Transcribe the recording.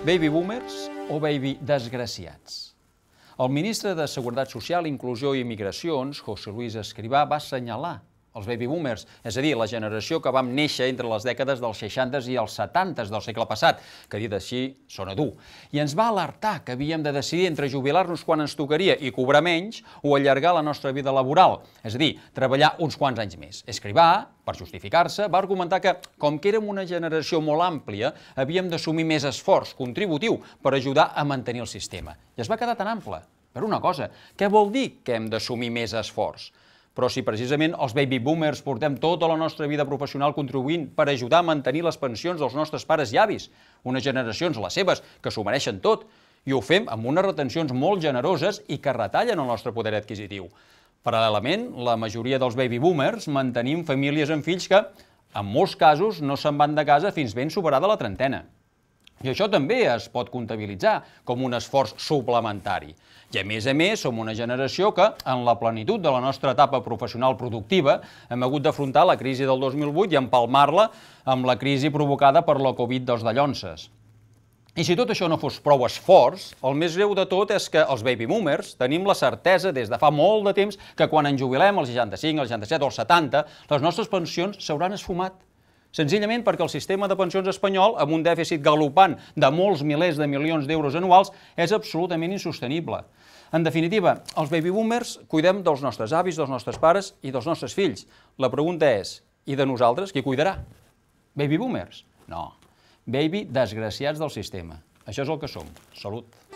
Baby boomers o baby desgraciats? El ministre de Seguretat Social, Inclusió i Migracions, José Luis Escrivà, va assenyalar els baby boomers, és a dir, la generació que vam néixer entre les dècades dels 60 i els 70 del segle passat, que dit així sona dur, i ens va alertar que havíem de decidir entre jubilar-nos quan ens tocaria i cobrar menys o allargar la nostra vida laboral, és a dir, treballar uns quants anys més. Escrivà, per justificar-se, va argumentar que, com que érem una generació molt àmplia, havíem d'assumir més esforç contributiu per ajudar a mantenir el sistema. I es va quedar tan ample. Per una cosa, què vol dir que hem d'assumir més esforç? Però si precisament els baby boomers portem tota la nostra vida professional contribuint per ajudar a mantenir les pensions dels nostres pares i avis, unes generacions, les seves, que s'ho mereixen tot, i ho fem amb unes retencions molt generoses i que retallen el nostre poder adquisitiu. Paral·lelament, la majoria dels baby boomers mantenim famílies amb fills que, en molts casos, no se'n van de casa fins ben superada la trentena. I això també es pot comptabilitzar com un esforç suplementari. I a més a més, som una generació que, en la plenitud de la nostra etapa professional productiva, hem hagut d'afrontar la crisi del 2008 i empalmar-la amb la crisi provocada per la Covid dels dallonses. I si tot això no fos prou esforç, el més greu de tot és que els baby boomers tenim la certesa des de fa molt de temps que quan ens jubilem als 65, als 67 o als 70, les nostres pensions s'hauran esfumat Senzillament perquè el sistema de pensions espanyol, amb un dèficit galopant de molts milers de milions d'euros anuals, és absolutament insostenible. En definitiva, els baby boomers cuidem dels nostres avis, dels nostres pares i dels nostres fills. La pregunta és, i de nosaltres, qui cuidarà? Baby boomers? No. Baby desgraciats del sistema. Això és el que som. Salut.